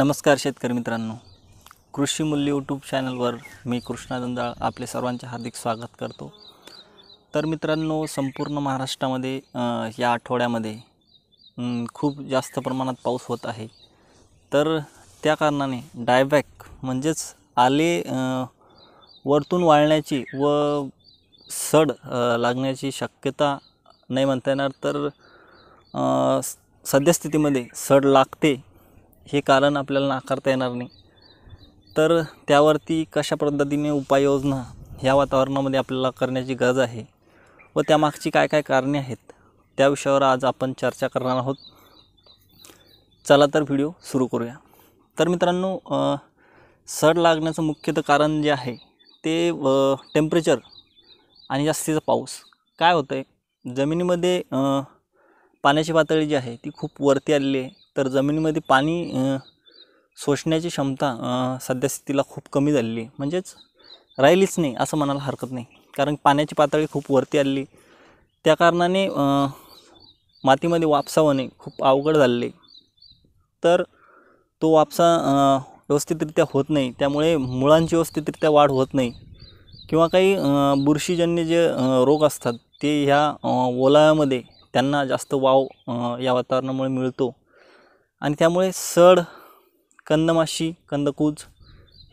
नमस्कार शेतकरी मित्रांनो कृषी मूल्य यूट्यूब चॅनलवर मी कृष्णा दंदाळ आपले सर्वांचे हार्दिक स्वागत करतो तर मित्रांनो संपूर्ण महाराष्ट्रामध्ये या आठवड्यामध्ये खूप जास्त प्रमाणात पाऊस होत आहे तर त्या कारणाने डायबॅक म्हणजेच आले वरतून वाळण्याची व सड लागण्याची शक्यता नाही म्हणता येणार तर सद्यस्थितीमध्ये सड लागते हे कारण आपल्याला नाकारता येणार नाही तर त्यावरती कशा पद्धतीने उपाययोजना ह्या वातावरणामध्ये आपल्याला करण्याची गरज आहे व त्यामागची काय काय कारणे आहेत त्या विषयावर आज आपण चर्चा करणार आहोत चला तर व्हिडिओ सुरू करूया तर मित्रांनो सड लागण्याचं मुख्यतः कारण जे आहे ते टेम्परेचर आणि जास्तीचा पाऊस काय होतं आहे जमिनीमध्ये पाण्याची पातळी जी आहे ती खूप वरती आलेली आहे तर जमिनीमध्ये पाणी शोषण्याची क्षमता सध्या स्थितीला खूप कमी झालेली म्हणजेच राहिलीच नाही असं म्हणायला हरकत नाही कारण पाण्याची पातळी खूप वरती आलेली त्या कारणाने मातीमध्ये वापसा होणे खूप अवघड झालेले तर तो वापसा व्यवस्थितरित्या होत नाही त्यामुळे मुळांची व्यवस्थितरित्या वाढ होत नाही किंवा काही बुरशीजन्य जे रोग असतात ते ह्या ओलाव्यामध्ये त्यांना जास्त वाव या वातावरणामुळे मिळतो आणि त्यामुळे सड कंदमाशी कंदकूज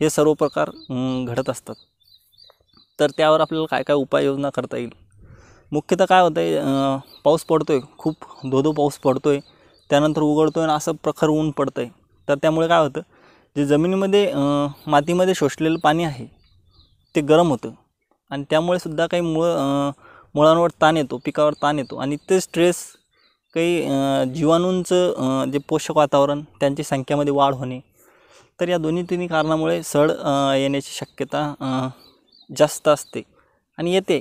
हे सर्व प्रकार घडत असतात तर त्यावर आपल्याला काय काय उपाययोजना करता येईल मुख्यतः काय होतं आहे पाऊस पडतो आहे खूप धो पाऊस पडतो आहे त्यानंतर उघडतो आहे आणि असं प्रखर ऊन पडतं आहे तर त्यामुळे काय होतं जे जमिनीमध्ये मातीमध्ये शोषलेलं पाणी आहे ते गरम होतं आणि त्यामुळे सुद्धा काही मुळं मुळांवर ताण येतो पिकावर ताण येतो आणि ते स्ट्रेस काही जीवाणूंचं जे पोषक वातावरण त्यांची संख्यामध्ये वाढ होणे तर या दोन्ही तिन्ही कारणामुळे सड येण्याची शक्यता जास्त असते आणि येते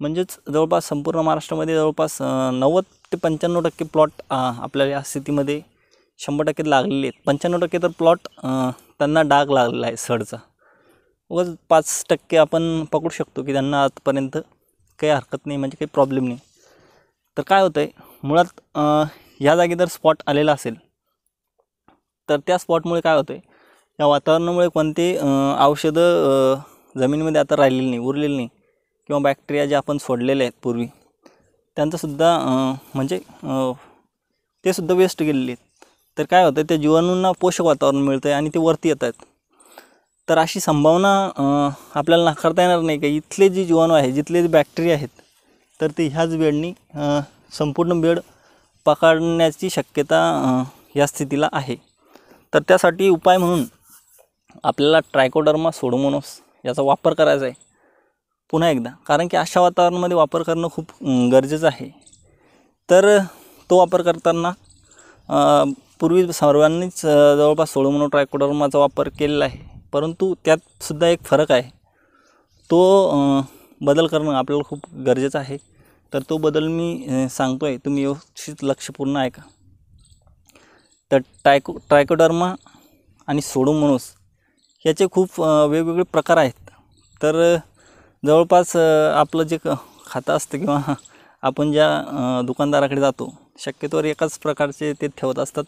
म्हणजेच जवळपास संपूर्ण महाराष्ट्रामध्ये जवळपास नव्वद ते पंच्याण्णव टक्के प्लॉट आपल्या या स्थितीमध्ये शंभर टक्के लागलेले आहेत पंच्याण्णव टक्के तर प्लॉट त्यांना डाग लागलेला आहे सडचा व पाच टक्के आपण पकडू शकतो की त्यांना आजपर्यंत काही हरकत नाही म्हणजे काही प्रॉब्लेम नाही तर काय होतं आहे मुळात ह्या जागी जर स्पॉट आलेला असेल तर त्या स्पॉटमुळे काय होतं आहे या वातावरणामुळे कोणते औषधं जमिनीमध्ये आता राहिलेली नाही उरलेली नाही किंवा बॅक्टेरिया जे आपण सोडलेले आहेत पूर्वी त्यांचंसुद्धा म्हणजे ते सुद्धा वेस्ट गेलेले आहेत तर काय होतं त्या जीवाणूंना पोषक वातावरण मिळतं आहे आणि ते वरती येत आहेत तर अशी संभावना आपल्याला नाकारता येणार नाही का इथले जे जीवाणू आहे जिथले जे बॅक्टेरिया आहेत तर ते ह्याच वेळनी संपूर्ण बेड पकडण्याची शक्यता या स्थितीला आहे तर त्यासाठी उपाय म्हणून आपल्याला ट्रायकोडर्मा सोडोमोनोस याचा वापर करायचा आहे पुन्हा एकदा कारण की अशा वातावरणामध्ये वापर करणं खूप गरजेचं आहे तर तो वापर करताना पूर्वी सर्वांनीच जवळपास सोडोमोनो ट्रायकोडर्माचा वापर केलेला आहे परंतु त्यातसुद्धा एक फरक आहे तो बदल करणं आपल्याला खूप गरजेचं आहे तर तो बदल मी सांगतो आहे तुम्ही व्यवस्थित लक्षपूर्ण ऐका तर टायको ट्रायकोडर्मा आणि सोडोमोनोस याचे खूप वेगवेगळे प्रकार आहेत तर जवळपास आपलं जे खातं असतं किंवा आपण ज्या दुकानदाराकडे जातो शक्यतोवर एकाच प्रकारचे ते ठेवत असतात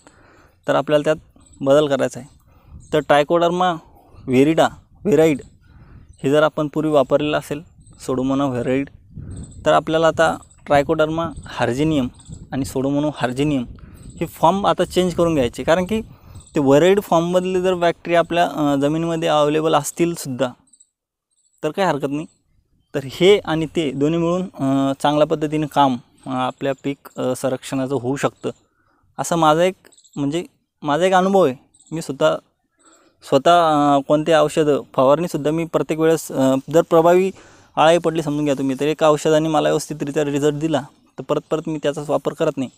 तर आपल्याला त्यात बदल करायचा आहे तर टायकोडर्मा व्हेरिडा व्हेराईड हे जर आपण पूर्वी वापरलेलं असेल सोडोमोना व्हेराईड तर आपल्याला आता ट्रायकोडर्मा हार्जेनियम आणि सोडोमोनो हार्जेनियम हे फॉर्म आता चेंज करून घ्यायचे कारण की ते वरेड फॉर्ममधले जर बॅक्टेरिया आपल्या जमिनीमध्ये अवेलेबल असतीलसुद्धा तर काय हरकत नाही तर हे आणि ते दोन्ही मिळून चांगल्या पद्धतीने काम आपल्या पीक संरक्षणाचं होऊ शकतं असा माझा एक म्हणजे माझा एक अनुभव आहे मी स्वतः स्वतः कोणते औषधं फवारणीसुद्धा मी प्रत्येक वेळेस जर प्रभावी आळाई पडली समजून घ्या तुम्ही तर एका औषधाने मला व्यवस्थितरित्या रिझल्ट दिला तर परत परत मी त्याचाच वापर करत नाही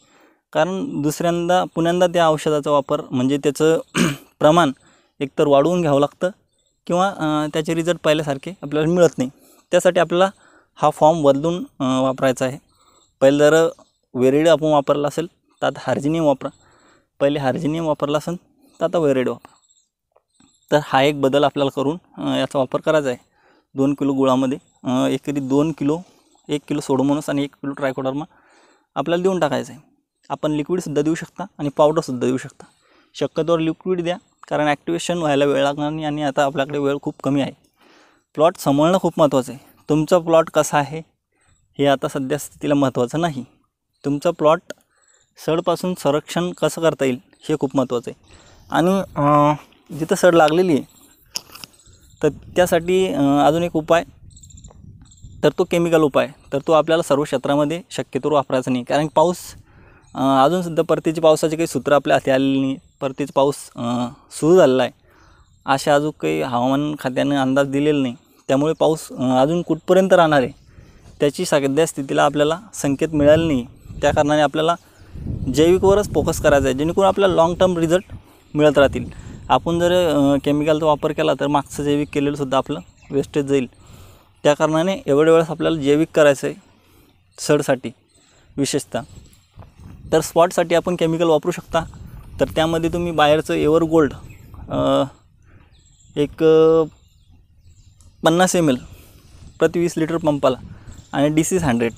कारण दुसऱ्यांदा पुण्यांदा त्या औषधाचा वापर म्हणजे त्याचं प्रमाण एकतर वाढवून घ्यावं लागतं किंवा त्याचे रिझल्ट पाहिल्यासारखे आपल्याला मिळत नाही त्यासाठी आपल्याला हा फॉर्म बदलून वापरायचा आहे पहिले जर वेरेड आपण वापरला असेल तर आता हार्जिनियम वापरा पहिले हार्जिनियम वापरला असेल तर आता वेरेड वापरा तर हा एक बदल आपल्याला करून याचा वापर करायचा आहे दोन किलो गुळामध्ये एकरी दोन किलो एक किलो सोडोमोनस आणि एक किलो ट्रायकोडर्मा आपल्याला देऊन टाकायचं आहे आपण लिक्विडसुद्धा देऊ शकता आणि पावडरसुद्धा देऊ शकता शक्यतोवर लिक्विड द्या कारण ॲक्टिवेशन व्हायला वेळ लागणार नाही आणि आता आपल्याकडे वेळ खूप कमी आहे प्लॉट सांभाळणं खूप महत्त्वाचं आहे तुमचा प्लॉट कसा आहे हे आता सध्या स्थितीला महत्त्वाचं नाही तुमचा प्लॉट सडपासून संरक्षण कसं करता येईल हे खूप महत्त्वाचं आहे आणि जिथं सड लागलेली आहे तर त्यासाठी अजून एक उपाय तर तो केमिकल उपाय तर तो आपल्याला सर्व क्षेत्रामध्ये शक्यतो वापरायचा नाही कारण पाऊस अजून सुद्धा पावसाचे काही सूत्र आपल्या हाती आलेली नाही परतीचा पाऊस सुरू झालेला आहे अशा अजून काही हवामान खात्याने अंदाज दिलेला नाही त्यामुळे पाऊस अजून कुठपर्यंत राहणार आहे त्याची सध्या स्थितीला आपल्याला संकेत मिळाले नाही त्या कारणाने आपल्याला जैविकवरच फोकस करायचा आहे जेणेकरून आपल्याला लाँग टर्म रिझल्ट मिळत राहतील आपण जर केमिकलचा वापर केला तर मागचं जैविक सुद्धा आपलं वेस्टेज जाईल त्या कारणाने एवढे वेळेस आपल्याला जैविक करायचं आहे सडसाठी विशेषतः तर स्पॉटसाठी आपण केमिकल वापरू शकता तर त्यामध्ये तुम्ही बाहेरचं एवर गोल्ड एक पन्नास एम एल प्रति वीस लिटर पंपाला आणि डी सीज हंड्रेड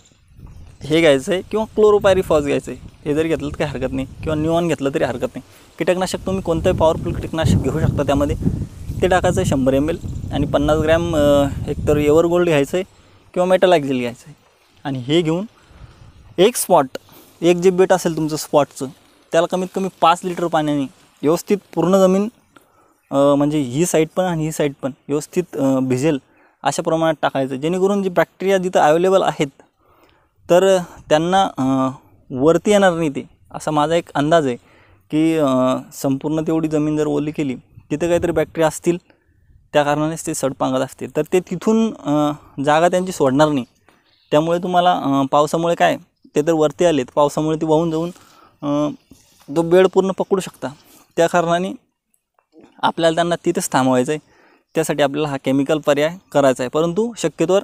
हे घ्यायचं आहे किंवा क्लोरोपायरीफॉस घ्यायचं आहे हे जरी घेतलं तर काही हरकत नाही किंवा न्यूऑन घेतलं तरी हरकत नाही कीटकनाशक तुम्ही कोणतंही पॉवरफुल कीटकनाशक घेऊ शकता त्यामध्ये ते टाकायचं आहे शंभर एम एल आणि पन्नास ग्रॅम एकतर एवर गोल्ड घ्यायचं आहे किंवा मेटलायक्झिल घ्यायचं आहे आणि हे घेऊन एक स्पॉट एक जे बेट असेल तुमचं स्पॉटचं त्याला कमीत कमी पाच लिटर पाण्याने व्यवस्थित पूर्ण जमीन म्हणजे ही साईड पण आणि ही साईड पण व्यवस्थित भिजेल अशा प्रमाणात टाकायचं जेणेकरून जी बॅक्टेरिया जिथं अवेलेबल आहेत तर त्यांना वरती येणार नाही ते असा माझा एक अंदाज आहे की संपूर्ण तेवढी जमीन जर ओली केली तिथं काहीतरी बॅक्टेरिया असतील त्या कारणानेच ते सडपांगत असतील तर ते तिथून जागा त्यांची सोडणार नाही त्यामुळे तुम्हाला पावसामुळे काय ते तर वरती आलेत पावसामुळे ते वाहून जाऊन तो बेड पूर्ण पकडू शकता त्या कारणाने आपल्याला त्यांना तिथेच थांबवायचं आहे त्यासाठी आपल्याला हा केमिकल पर्याय करायचा आहे परंतु शक्यतोवर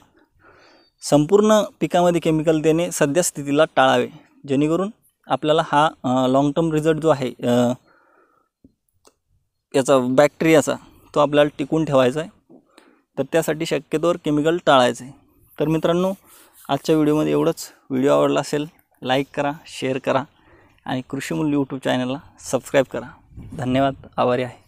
संपूर्ण पिकामध्ये केमिकल देणे सध्या स्थितीला टाळावे जेणेकरून आपल्याला हा लाँग टर्म रिझल्ट जो आहे याचा बॅक्टेरियाचा तो आपल्याला टिकून ठेवायचा आहे तर त्यासाठी शक्यतोवर केमिकल टाळायचं आहे तर मित्रांनो आजच्या व्हिडिओमध्ये एवढंच व्हिडिओ आवडला असेल लाईक करा शेअर करा आणि कृषीमूल यूट्यूब चॅनलला सबस्क्राईब करा धन्यवाद आभारी आहे